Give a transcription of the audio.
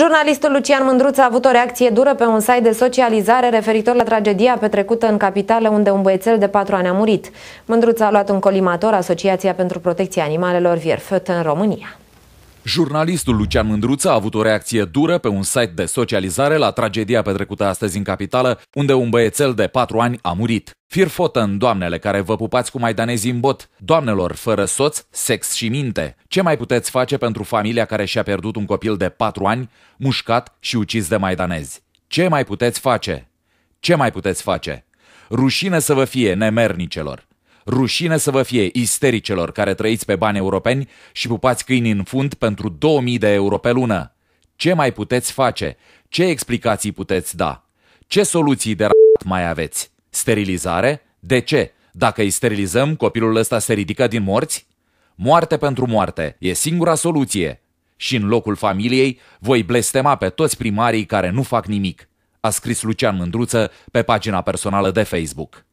Jurnalistul Lucian Mândruț a avut o reacție dură pe un site de socializare referitor la tragedia petrecută în capitală unde un băiețel de patru ani a murit. Mândruț a luat un colimator Asociația pentru Protecția Animalelor Vierfăt în România. Jurnalistul Lucian Mândruță a avut o reacție dură pe un site de socializare la tragedia petrecută astăzi în capitală, unde un băiețel de 4 ani a murit. fotă în doamnele care vă pupați cu maidanezi în bot, doamnelor fără soț, sex și minte. Ce mai puteți face pentru familia care și-a pierdut un copil de 4 ani, mușcat și ucis de maidanezi? Ce mai puteți face? Ce mai puteți face? Rușine să vă fie nemernicelor! Rușine să vă fie istericelor care trăiți pe bani europeni și pupați câini în fund pentru 2000 de euro pe lună. Ce mai puteți face? Ce explicații puteți da? Ce soluții de rat mai aveți? Sterilizare? De ce? Dacă îi sterilizăm, copilul ăsta se ridică din morți? Moarte pentru moarte e singura soluție. Și în locul familiei voi blestema pe toți primarii care nu fac nimic, a scris Lucian Mândruță pe pagina personală de Facebook.